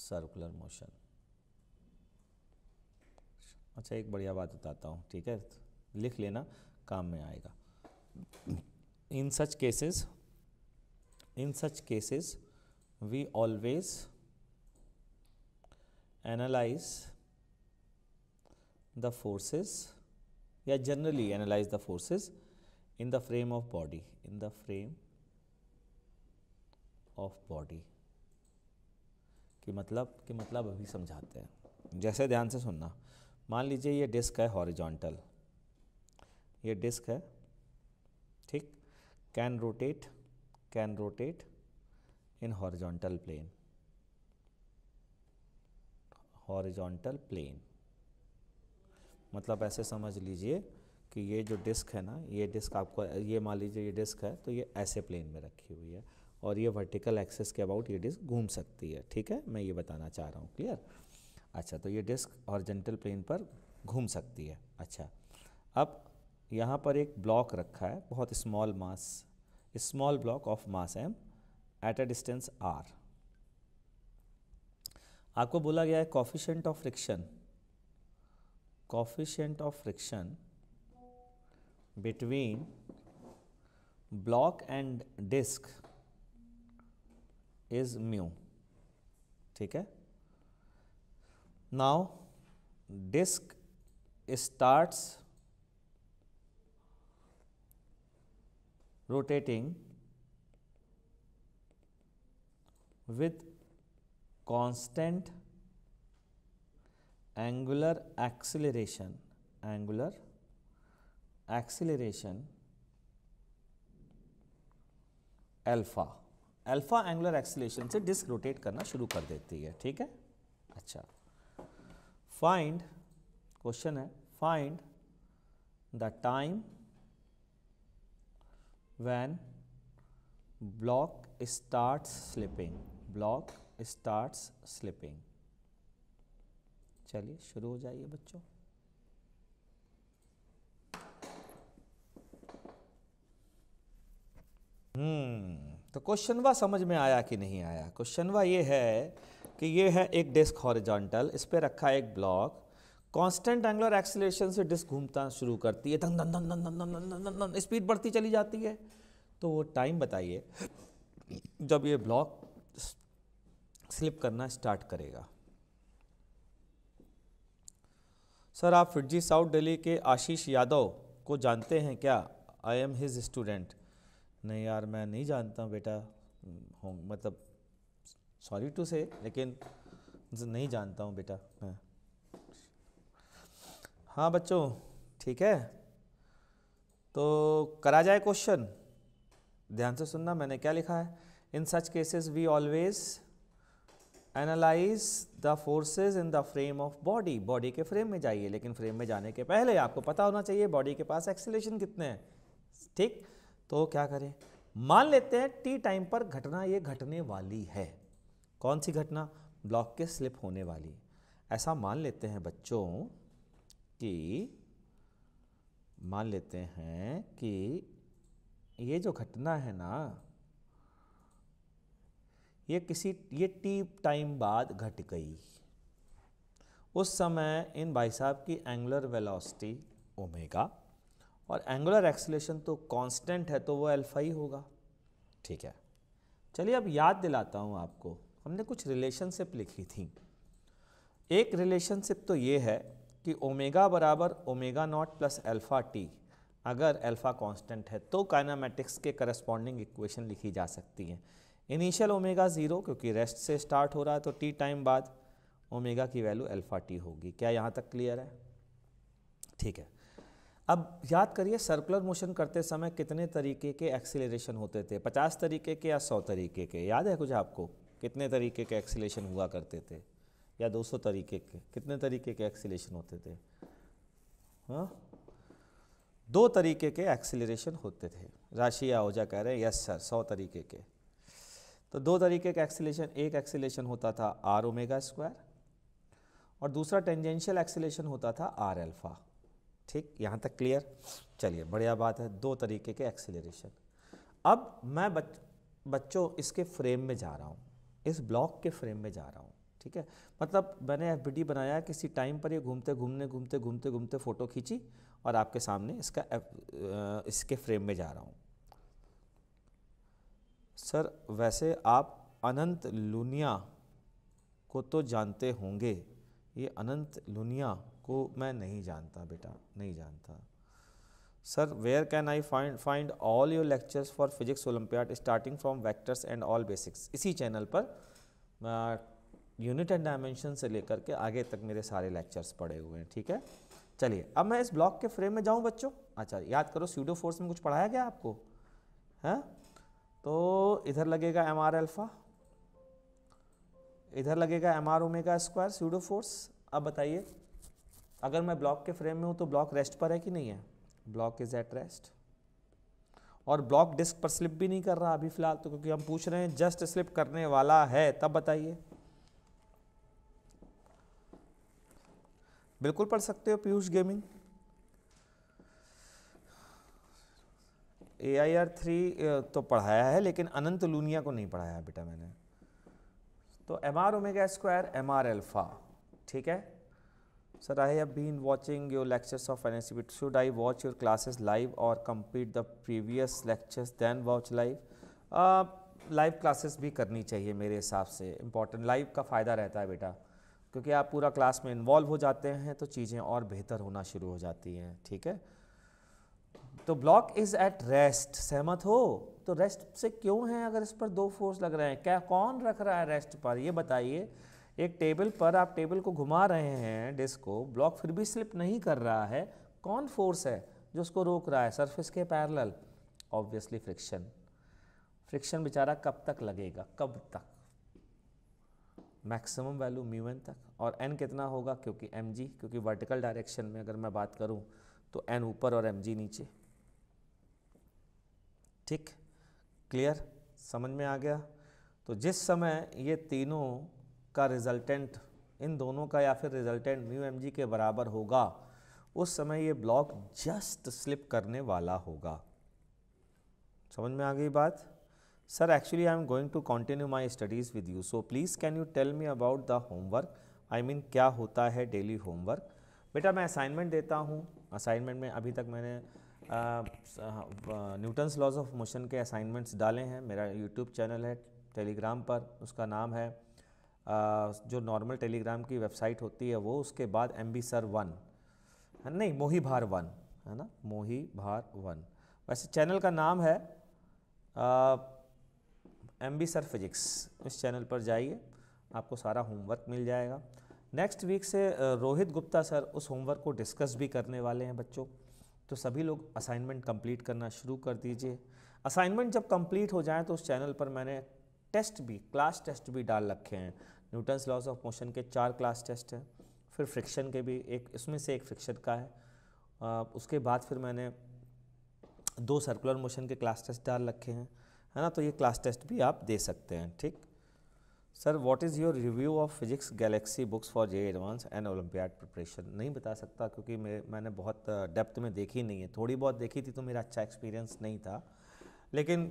circular motion अच्छा एक बढ़िया बात बताता हूँ ठीक है लिख लेना काम में आएगा in such cases in such cases we always analyze the forces yeah generally analyze the forces in the frame of body in the frame of body ki matlab ki matlab abhi samjhate hain jaise dhyan se sunna maan lijiye ye disk hai horizontal ये disk है can rotate can rotate in horizontal plane horizontal plane मतलब ऐसे समझ लीजिए कि ये जो disc है ना ये डिस्क आपको ये मान लीजिए ये डिस्क है तो ये ऐसे प्लेन में रखी हुई है और ये वर्टिकल एक्सेस के अबाउट ये डिस्क घूम सकती है ठीक है मैं ये बताना चाह रहा हूँ क्लियर अच्छा तो ये डिस्क हॉरिजेंटल प्लेन पर घूम सकती है अच्छा अब यहाँ पर एक ब्लॉक रखा है बहुत small mass small block of mass m at a distance r आपको बोला गया है coefficient of friction coefficient of friction between block and disk is mu ठीक है now disk starts rotating with constant angular acceleration angular acceleration alpha alpha angular acceleration se disk rotate karna shuru kar deti hai theek hai acha find question hai find the time when block starts slipping block starts slipping चलिए शुरू हो जाइए बच्चों हम्म तो क्वेश्चनवा समझ में आया कि नहीं आया क्वेश्चनवा वा ये है कि ये है एक डिस्क हॉरिजॉन्टल इस पे रखा एक ब्लॉक कांस्टेंट एंगुलर एक्सलेशन से डिस्क घूमता शुरू करती है धन धन धन धन धन धन धन धन धन धन स्पीड बढ़ती चली जाती है तो वो टाइम बताइए जब ये ब्लॉक स्लिप करना स्टार्ट करेगा सर आप फिटजी साउथ दिल्ली के आशीष यादव को जानते हैं क्या आई एम हिज स्टूडेंट नहीं यार मैं नहीं जानता बेटा हों मतलब सॉरी टू से लेकिन नहीं जानता हूँ बेटा मैं हाँ बच्चों ठीक है तो करा जाए क्वेश्चन ध्यान से सुनना मैंने क्या लिखा है in such cases we always analyse the forces in the frame of body body के फ्रेम में जाइए लेकिन फ्रेम में जाने के पहले आपको पता होना चाहिए बॉडी के पास एक्सेलेशन कितने हैं ठीक तो क्या करें मान लेते हैं टी टाइम पर घटना ये घटने वाली है कौन सी घटना ब्लॉक के स्लिप होने वाली ऐसा मान लेते हैं बच्चों कि मान लेते हैं कि ये जो घटना है ना ये किसी ये टी टाइम बाद घट गई उस समय इन भाई साहब की एंगुलर वेलोसिटी ओमेगा और एंगुलर एक्सलेशन तो कांस्टेंट है तो वो अल्फा ही होगा ठीक है चलिए अब याद दिलाता हूँ आपको हमने कुछ रिलेशनशिप लिखी थी एक रिलेशनशिप तो ये है कि ओमेगा बराबर omega nought plus alpha t अगर अल्फ़ा कांस्टेंट है तो काइनामेटिक्स के करस्पॉन्डिंग इक्वेशन लिखी जा सकती है इनिशियल ओमेगा ज़ीरो क्योंकि रेस्ट से स्टार्ट हो रहा है तो टी टाइम बाद ओमेगा की वैल्यू अल्फ़ा टी होगी क्या यहाँ तक क्लियर है ठीक है अब याद करिए सर्कुलर मोशन करते समय कितने तरीके के एक्सीलरेशन होते थे पचास तरीके के या सौ तरीके के याद है कुछ आपको कितने तरीके के एक्सीलेशन हुआ करते थे या 200 तरीके के कितने तरीके के एक्सीलेशन होते थे हाँ दो तरीके के एक्सीलरेशन होते थे राशि आहूजा कह रहे हैं यस सर सौ तरीके के तो दो तरीके के एक्सीलेशन एक एक्सीलेशन होता था आर ओमेगा स्क्वायर और दूसरा टेंजेंशियल एक्सीलेशन होता था आर एल्फ़ा ठीक यहाँ तक क्लियर चलिए बढ़िया बात है दो तरीके के एक्सीलरेशन अब मैं बच, बच्चों इसके फ्रेम में जा रहा हूँ इस ब्लॉक के फ्रेम में जा रहा हूँ ठीक है मतलब मैंने एफ बनाया किसी टाइम पर ये घूमते घूमने घूमते घूमते घूमते फ़ोटो खींची और आपके सामने इसका इसके फ्रेम में जा रहा हूँ सर वैसे आप अनंत लुनिया को तो जानते होंगे ये अनंत लुनिया को मैं नहीं जानता बेटा नहीं जानता sir where can I find find all your lectures for physics olympiad starting from vectors and all basics इसी चैनल पर यूनिट एंड डायमेंशन से लेकर के आगे तक मेरे सारे लेक्चर्स पढ़े हुए हैं ठीक है चलिए अब मैं इस ब्लॉक के फ्रेम में जाऊँ बच्चों अच्छा याद करो सीडो फोर्स में कुछ पढ़ाया गया आपको हैं तो इधर लगेगा एम आर एल्फ़ा इधर लगेगा m are omega square pseudo force अब बताइए अगर मैं ब्लॉक के फ्रेम में हूँ तो ब्लॉक रेस्ट पर है कि नहीं है ब्लॉक इज एट रेस्ट और ब्लॉक डिस्क पर स्लिप भी नहीं कर रहा अभी फिलहाल तो क्योंकि हम पूछ रहे हैं जस्ट स्लिप करने वाला है तब बताइए बिल्कुल पढ़ सकते हो Piyush gaming A I R three तो पढ़ाया है लेकिन अनंत लूनिया को नहीं पढ़ाया बेटा मैंने तो m are omega square m r alpha ठीक है sir I have been watching your lectures of N S should I watch your classes live और complete the previous lectures then watch live live classes भी करनी चाहिए मेरे हिसाब से important live का फ़ायदा रहता है बेटा क्योंकि आप पूरा क्लास में इन्वॉल्व हो जाते हैं तो चीज़ें और बेहतर होना शुरू हो जाती हैं ठीक है तो ब्लॉक इज़ एट रेस्ट सहमत हो तो रेस्ट से क्यों है अगर इस पर दो फोर्स लग रहे हैं क्या कौन रख रहा है रेस्ट पर ये बताइए एक टेबल पर आप टेबल को घुमा रहे हैं डिस्क को ब्लॉक फिर भी स्लिप नहीं कर रहा है कौन फोर्स है जो उसको रोक रहा है सरफेस के पैरल ऑब्वियसली फ्रिक्शन फ्रिक्शन बेचारा कब तक लगेगा कब तक मैक्सिमम वैल्यू म्यू एन तक और एन कितना होगा क्योंकि एम जी क्योंकि वर्टिकल डायरेक्शन में अगर मैं बात करूँ तो एन ऊपर और एम जी नीचे ठीक क्लियर समझ में आ गया तो जिस समय ये तीनों का रिजल्टेंट इन दोनों का या फिर रिजल्टेंट म्यू एम जी के बराबर होगा उस समय ये ब्लॉक जस्ट स्लिप करने वाला होगा समझ में आ गई बात Sir, actually I am going to continue my studies with you. So, please can you tell me about the homework? I mean क्या होता है daily homework? बेटा मैं assignment देता हूँ assignment में अभी तक मैंने न्यूटन्स लॉज ऑफ मोशन के असाइनमेंट्स डाले हैं मेरा यूट्यूब चैनल है टेलीग्राम पर उसका नाम है uh, जो नॉर्मल टेलीग्राम की वेबसाइट होती है वो उसके बाद एम बी सर वन नहीं मोही भार वन है ना मोही भार वन वैसे चैनल का नाम है uh, M B sir physics इस चैनल पर जाइए आपको सारा होमवर्क मिल जाएगा नेक्स्ट वीक से रोहित गुप्ता सर उस होमवर्क को डिस्कस भी करने वाले हैं बच्चों तो सभी लोग असाइनमेंट कंप्लीट करना शुरू कर दीजिए असाइनमेंट जब कंप्लीट हो जाए तो उस चैनल पर मैंने टेस्ट भी क्लास टेस्ट भी डाल रखे हैं न्यूटन्स लॉज ऑफ मोशन के चार क्लास टेस्ट हैं फिर फ्रिक्शन के भी एक इसमें से एक फ्रिक्शन का है आ, उसके बाद फिर मैंने दो सर्कुलर मोशन के क्लास टेस्ट डाल रखे हैं है ना तो ये क्लास टेस्ट भी आप दे सकते हैं ठीक sir what is your review of physics galaxy books for J advance and olympiad preparation नहीं बता सकता क्योंकि मैं मैंने बहुत डेप्थ में देखी नहीं है थोड़ी बहुत देखी थी तो मेरा अच्छा एक्सपीरियंस नहीं था लेकिन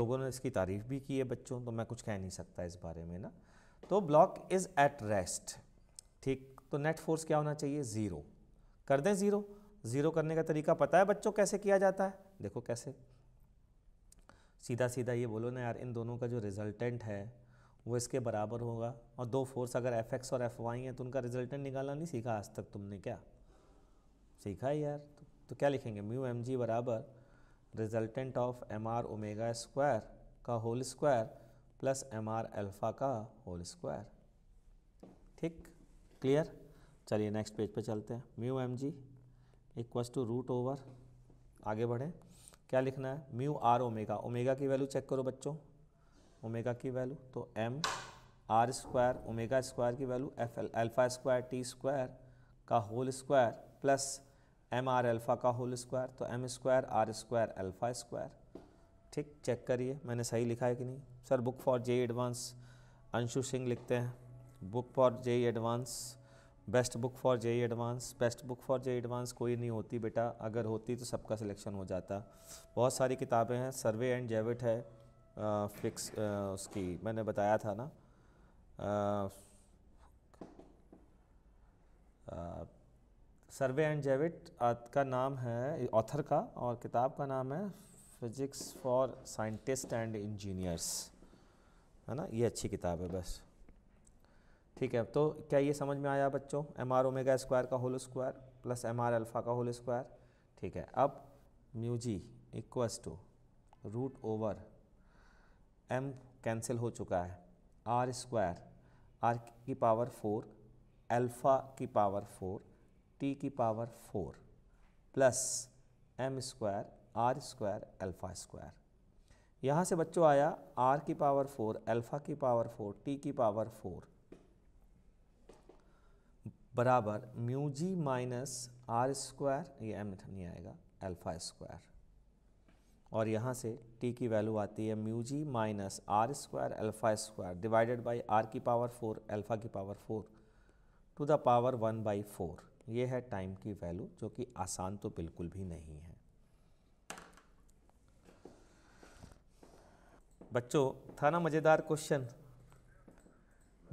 लोगों ने इसकी तारीफ़ भी की है बच्चों तो मैं कुछ कह नहीं सकता इस बारे में ना तो ब्लॉक इज़ एट रेस्ट ठीक तो नेट फोर्स क्या होना चाहिए ज़ीरो कर दें ज़ीरो ज़ीरो करने का तरीका पता है बच्चों कैसे किया जाता है देखो कैसे सीधा सीधा ये बोलो ना यार इन दोनों का जो रिजल्टेंट है वो इसके बराबर होगा और दो फोर्स अगर एफ एक्स और एफ वाई हैं तो उनका रिजल्टेंट निकालना नहीं सीखा आज तक तुमने क्या सीखा है यार तो, तो क्या लिखेंगे म्यू एम जी बराबर resultant of m are omega square का whole square plus m r alpha का होल स्क्वायर ठीक क्लियर चलिए नेक्स्ट पेज पे चलते हैं mu M g equals to root over आगे बढ़ें क्या लिखना है म्यू आर ओमेगा ओमेगा की वैल्यू चेक करो बच्चों ओमेगा की वैल्यू तो m r square omega square की value F L alpha square t square का whole square plus m r alpha का होल स्क्वायर तो m square r square alpha square ठीक चेक करिए मैंने सही लिखा है कि नहीं sir book for J advance Anshu Singh लिखते हैं book for J advance best book for JEE advance best book for JEE advance कोई नहीं होती बेटा अगर होती तो सबका सिलेक्शन हो जाता बहुत सारी किताबें हैं सर्वे एंड जेविट है आ, फिक्स आ, उसकी मैंने बताया था ना सर्वे एंड जेविट का नाम है ऑथर का और किताब का नाम है physics for scientist and engineers है ना ये अच्छी किताब है बस ठीक है तो क्या ये समझ में आया बच्चों एम आर ओमेगा स्क्वायर का whole square plus m r alpha का होल स्क्वायर ठीक है अब mu g equals to root over m cancel हो चुका है आर स्क्वायर आर की पावर फोर अल्फ़ा की पावर फोर टी की power four plus m square r square alpha square यहाँ से बच्चों आया आर की पावर फोर अल्फ़ा की पावर फोर टी की पावर फोर बराबर mu g minus r square ये एम नहीं आएगा अल्फ़ा स्क्वायर और यहाँ से टी की वैल्यू आती है mu g minus r square alpha square divided by r की पावर फोर अल्फ़ा की power four to the power one by four ये है टाइम की वैल्यू जो कि आसान तो बिल्कुल भी नहीं है बच्चों था ना मज़ेदार क्वेश्चन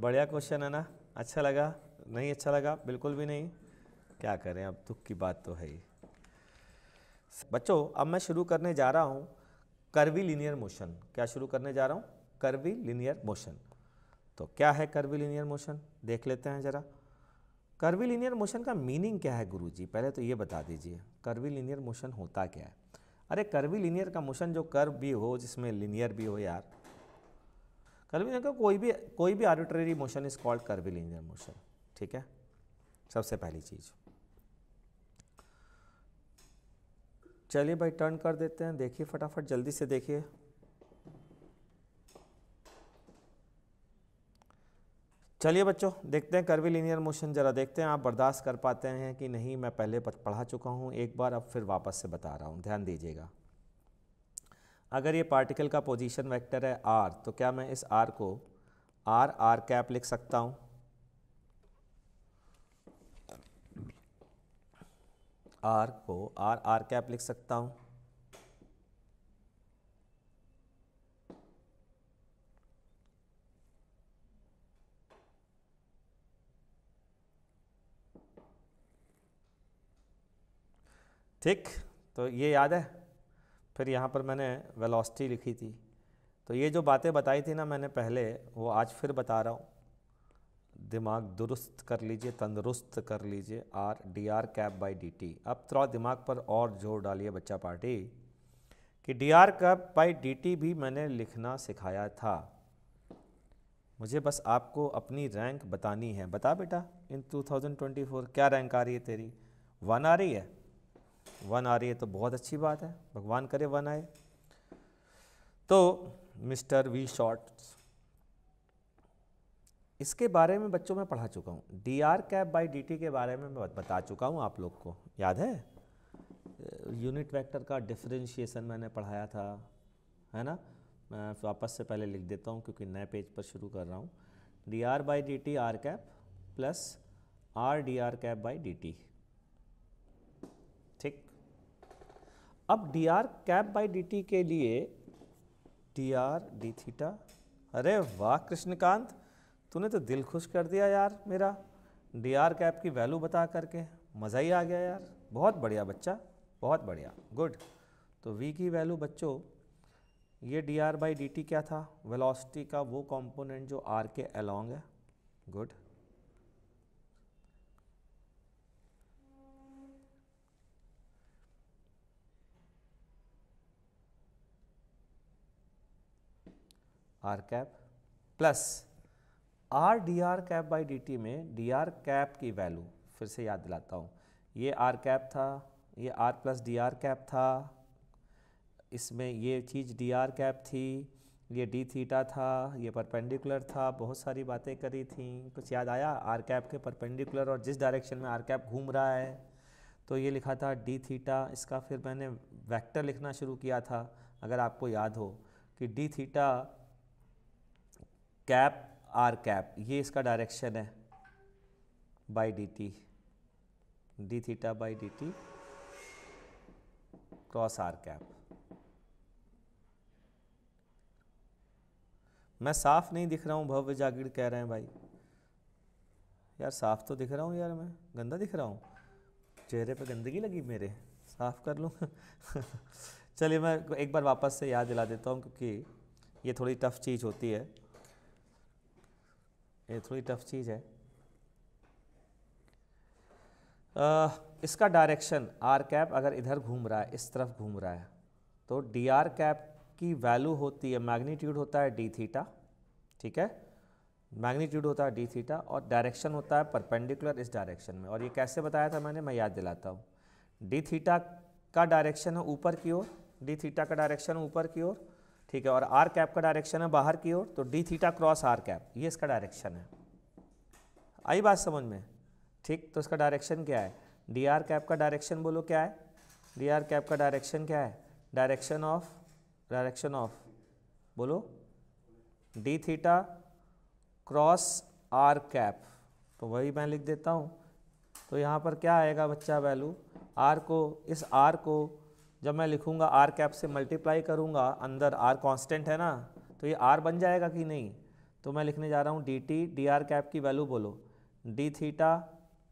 बढ़िया क्वेश्चन है ना अच्छा लगा नहीं अच्छा लगा बिल्कुल भी नहीं क्या करें अब दुख की बात तो है ही बच्चों अब मैं शुरू करने जा रहा हूँ कर्वी लीनियर मोशन क्या शुरू करने जा रहा हूँ कर्वी लीनियर मोशन तो क्या है कर्वी लीनियर मोशन देख लेते हैं ज़रा कर्वी लीनियर मोशन का मीनिंग क्या है गुरुजी पहले तो ये बता दीजिए कर्वी लीनियर मोशन होता क्या है अरे कर्वी लीनियर का मोशन जो कर्व भी हो जिसमें लीनियर भी हो यार कर्वी लीनियर का कोई भी कोई भी arbitrary motion is called curvilinear motion ठीक है सबसे पहली चीज़ चलिए भाई टर्न कर देते हैं देखिए फटाफट जल्दी से देखिए चलिए बच्चों देखते हैं कर्वी लीनियर मोशन ज़रा देखते हैं आप बर्दाश्त कर पाते हैं कि नहीं मैं पहले पढ़ा चुका हूँ एक बार अब फिर वापस से बता रहा हूँ ध्यान दीजिएगा अगर ये पार्टिकल का पोजीशन वेक्टर है आर तो क्या मैं इस आर को आर आर कैप लिख सकता हूँ आर को आर आर कैप लिख सकता हूँ ठीक तो ये याद है फिर यहाँ पर मैंने वेलोसिटी लिखी थी तो ये जो बातें बताई थी ना मैंने पहले वो आज फिर बता रहा हूँ दिमाग दुरुस्त कर लीजिए तंदुरुस्त कर लीजिए r d r cap by d t अब थोड़ा दिमाग पर और जोर डालिए बच्चा पार्टी कि d r cap by d t भी मैंने लिखना सिखाया था मुझे बस आपको अपनी रैंक बतानी है बता बेटा इन 2024 क्या रैंक आ रही है तेरी वन आ रही है वन आ रही है तो बहुत अच्छी बात है भगवान करे वन आए तो मिस्टर वी शॉर्ट्स इसके बारे में बच्चों में पढ़ा चुका हूँ d r cap by d t के बारे में मैं बता चुका हूँ आप लोग को याद है यूनिट वेक्टर का डिफरेंशिएशन मैंने पढ़ाया था है ना मैं वापस से पहले लिख देता हूँ क्योंकि नए पेज पर शुरू कर रहा हूँ d r by d t r cap plus r d r cap by d t ठीक अब d r cap by d t के लिए डी आर डी थीटा अरे वाह कृष्णकांत तूने तो दिल खुश कर दिया यार मेरा डी आर कैप की वैल्यू बता करके मज़ा ही आ गया यार बहुत बढ़िया बच्चा बहुत बढ़िया गुड तो वी की वैल्यू बच्चों ये d r by d t क्या था वेलोसिटी का वो कंपोनेंट जो आर के अलोंग है good r cap plus r d r cap by d t में डी आर कैप की वैल्यू फिर से याद दिलाता हूँ ये आर कैप था ये r plus d r cap था इसमें ये चीज़ डी आर कैप थी ये डी थीटा था ये परपेंडिकुलर था बहुत सारी बातें करी थी कुछ याद आया आर कैप के परपेंडिकुलर और जिस डायरेक्शन में आर कैप घूम रहा है तो ये लिखा था डी थीटा इसका फिर मैंने वेक्टर लिखना शुरू किया था अगर आपको याद हो कि d theta cap r cap ये इसका डायरेक्शन है by d t d theta by d t cross r cap मैं साफ नहीं दिख रहा हूँ भव्य जागीर कह रहे हैं भाई यार साफ तो दिख रहा हूँ यार मैं गंदा दिख रहा हूँ चेहरे पे गंदगी लगी मेरे साफ कर लूँ चलिए मैं एक बार वापस से याद दिला देता हूँ क्योंकि ये थोड़ी टफ चीज़ होती है ये थोड़ी टफ चीज़ है आ, इसका डायरेक्शन आर कैप अगर इधर घूम रहा है इस तरफ घूम रहा है तो डी आर कैप की वैल्यू होती है मैग्नीट्यूड होता है डी थीटा ठीक है मैग्नीट्यूड होता है डी थीटा और डायरेक्शन होता है परपेंडिकुलर इस डायरेक्शन में और ये कैसे बताया था मैंने मैं याद दिलाता हूँ डी थीटा का डायरेक्शन है ऊपर की ओर डी थीटा का डायरेक्शन ऊपर की ओर ठीक है और आर कैप का डायरेक्शन है बाहर की ओर तो d theta cross r cap ये इसका डायरेक्शन है आई बात समझ में ठीक तो इसका डायरेक्शन क्या है डी आर कैप का डायरेक्शन बोलो क्या है डी आर कैप का डायरेक्शन क्या है डायरेक्शन ऑफ डायरेक्शन ऑफ बोलो d theta cross r cap तो वही मैं लिख देता हूँ तो यहाँ पर क्या आएगा बच्चा वैल्यू आर को इस आर को जब मैं लिखूँगा आर कैप से मल्टीप्लाई करूंगा अंदर आर कांस्टेंट है ना तो ये आर बन जाएगा कि नहीं तो मैं लिखने जा रहा हूँ d t d r cap की वैल्यू बोलो d theta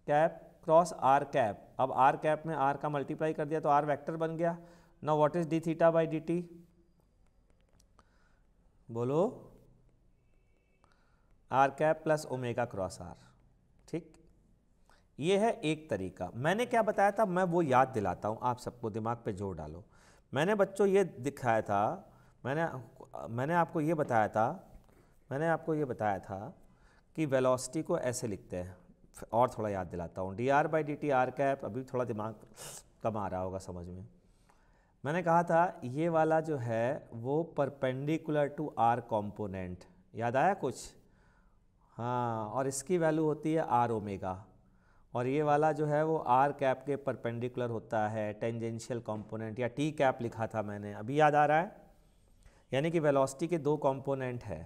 cap cross r cap अब आर कैप में आर का मल्टीप्लाई कर दिया तो आर वैक्टर बन गया ना what is d theta by d t बोलो r cap plus omega cross r ये है एक तरीका मैंने क्या बताया था मैं वो याद दिलाता हूँ आप सबको दिमाग पे जोर डालो मैंने बच्चों ये दिखाया था मैंने मैंने आपको ये बताया था मैंने आपको ये बताया था कि वेलोसिटी को ऐसे लिखते हैं और थोड़ा याद दिलाता हूँ d r by d t r cap अभी थोड़ा दिमाग कम आ रहा होगा समझ में मैंने कहा था ये वाला जो है वो परपेंडिकुलर टू आर कॉम्पोनेंट याद आया कुछ हाँ और इसकी वैल्यू होती है आर ओमेगा और ये वाला जो है वो आर कैप के परपेंडिकुलर होता है टेंजेंशियल कंपोनेंट या टी कैप लिखा था मैंने अभी याद आ रहा है यानी कि वेलोसिटी के दो कंपोनेंट है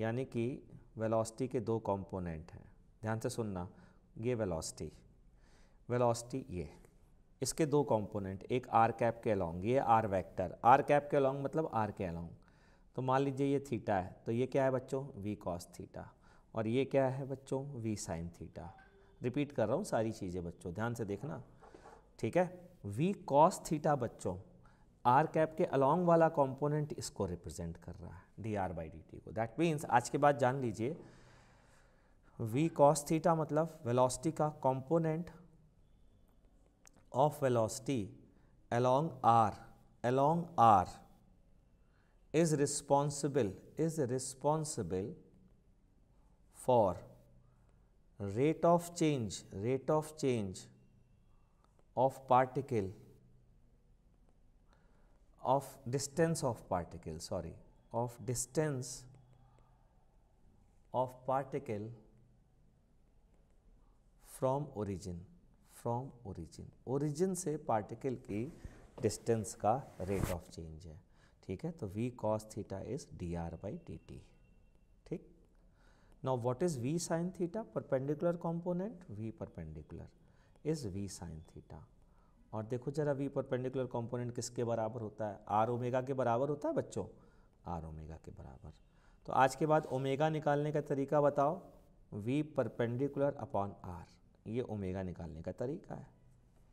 यानी कि वेलोसिटी के दो कंपोनेंट हैं ध्यान से सुनना ये वेलोसिटी वेलोसिटी ये इसके दो कंपोनेंट एक आर कैप के अलॉन्ग ये आर वैक्टर आर कैप के अलॉन्ग मतलब आर के अलॉन्ग तो मान लीजिए ये थीटा है तो ये क्या है बच्चों वी कॉस थीटा और ये क्या है बच्चों वी साइन थीटा रिपीट कर रहा हूँ सारी चीज़ें बच्चों ध्यान से देखना ठीक है वी कॉस थीटा बच्चों आर कैप के अलोंग वाला कंपोनेंट इसको रिप्रेजेंट कर रहा है d r by d t को दैट मीन्स आज के बाद जान लीजिए वी कॉस थीटा मतलब वेलोसिटी का component of velocity along r along r is responsible is responsible for rate of change rate of change of particle of distance of particle sorry of distance of particle from origin from origin origin से particle की distance का rate of change है ठीक है तो v cos theta is dr by dt d Now what is V sin theta? Perpendicular component V perpendicular is V sin theta. और देखो जरा V perpendicular component किसके बराबर होता है आर ओमेगा के बराबर होता है बच्चों आर ओमेगा के बराबर तो आज के बाद ओमेगा निकालने का तरीका बताओ V perpendicular अपॉन आर ये ओमेगा निकालने का तरीका है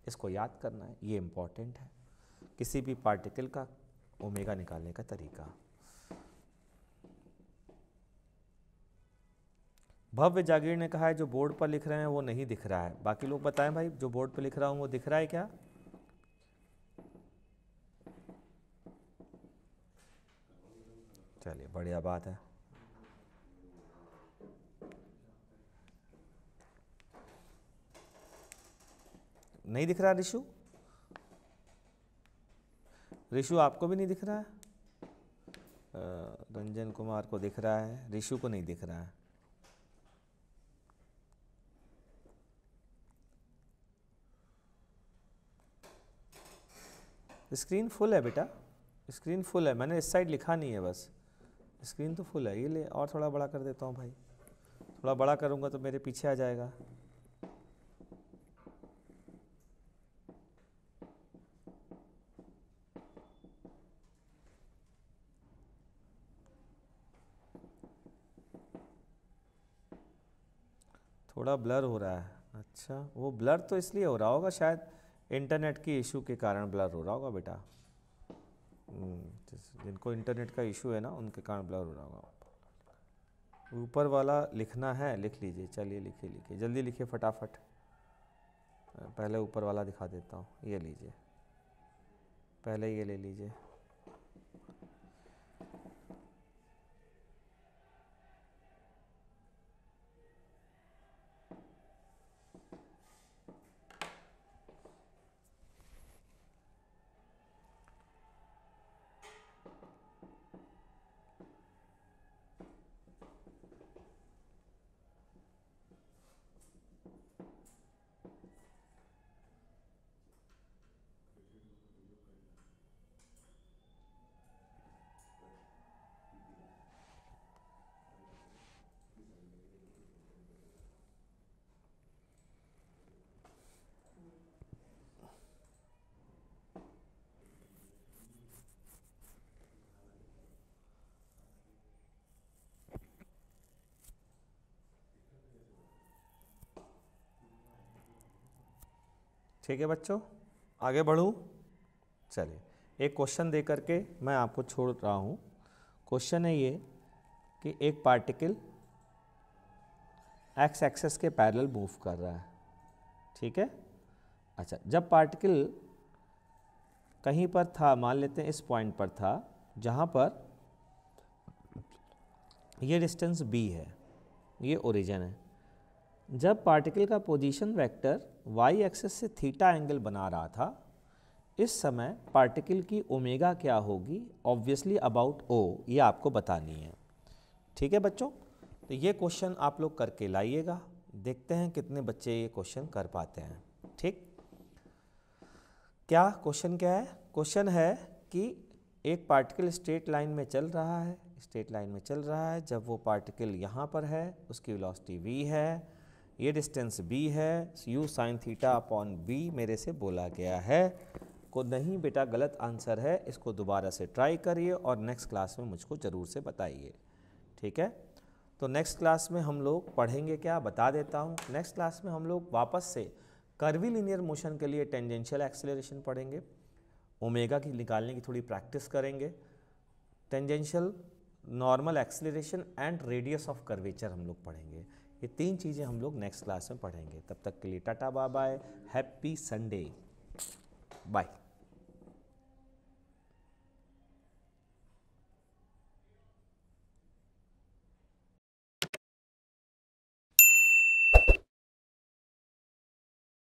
इसको याद करना है ये important है किसी भी पार्टिकल का ओमेगा निकालने का तरीका भव्य जागीर ने कहा है जो बोर्ड पर लिख रहे हैं वो नहीं दिख रहा है बाकी लोग बताएं भाई जो बोर्ड पर लिख रहा हूं वो दिख रहा है क्या चलिए बढ़िया बात है नहीं दिख रहा रिशु रिशु आपको भी नहीं दिख रहा है रंजन कुमार को दिख रहा है रिशु को नहीं दिख रहा है स्क्रीन फुल है बेटा स्क्रीन फुल है मैंने इस साइड लिखा नहीं है बस स्क्रीन तो फुल है ये ले और थोड़ा बड़ा कर देता हूँ भाई थोड़ा बड़ा करूँगा तो मेरे पीछे आ जाएगा थोड़ा ब्लर हो रहा है अच्छा वो ब्लर तो इसलिए हो रहा होगा शायद इंटरनेट की इशू के कारण ब्लर हो रहा होगा बेटा हम्म, जिनको इंटरनेट का इशू है ना उनके कारण ब्लर हो रहा होगा ऊपर वाला लिखना है लिख लीजिए चलिए लिखिए लिखिए जल्दी लिखिए फटाफट पहले ऊपर वाला दिखा देता हूँ ये लीजिए पहले ये ले लीजिए ठीक है बच्चों आगे बढ़ूँ चलिए एक क्वेश्चन दे करके मैं आपको छोड़ रहा हूँ क्वेश्चन है ये कि एक पार्टिकल एक्स एक्सेस के पैरेलल मूव कर रहा है ठीक है अच्छा जब पार्टिकल कहीं पर था मान लेते हैं इस पॉइंट पर था जहाँ पर ये डिस्टेंस बी है ये ओरिजिन है जब पार्टिकल का पोजीशन वेक्टर वाई एक्सेस से थीटा एंगल बना रहा था इस समय पार्टिकल की ओमेगा क्या होगी ऑब्वियसली अबाउट ओ ये आपको बतानी है ठीक है बच्चों तो ये क्वेश्चन आप लोग करके लाइएगा देखते हैं कितने बच्चे ये क्वेश्चन कर पाते हैं ठीक क्या क्वेश्चन क्या है क्वेश्चन है कि एक पार्टिकल स्ट्रेट लाइन में चल रहा है स्ट्रेट लाइन में चल रहा है जब वो पार्टिकल यहाँ पर है उसकी वेलोसिटी वी है ये डिस्टेंस बी है u sine theta upon b मेरे से बोला गया है को नहीं बेटा गलत आंसर है इसको दोबारा से ट्राई करिए और नेक्स्ट क्लास में मुझको ज़रूर से बताइए ठीक है तो नेक्स्ट क्लास में हम लोग पढ़ेंगे क्या बता देता हूँ नेक्स्ट क्लास में हम लोग वापस से कर्वी लीनियर मोशन के लिए टेंजेंशियल एक्सेलरेशन पढ़ेंगे ओमेगा की निकालने की थोड़ी प्रैक्टिस करेंगे tangential normal acceleration and radius of curvature हम लोग पढ़ेंगे ये तीन चीज़ें हम लोग नेक्स्ट क्लास में पढ़ेंगे तब तक के लिए टाटा bye bye happy Sunday bye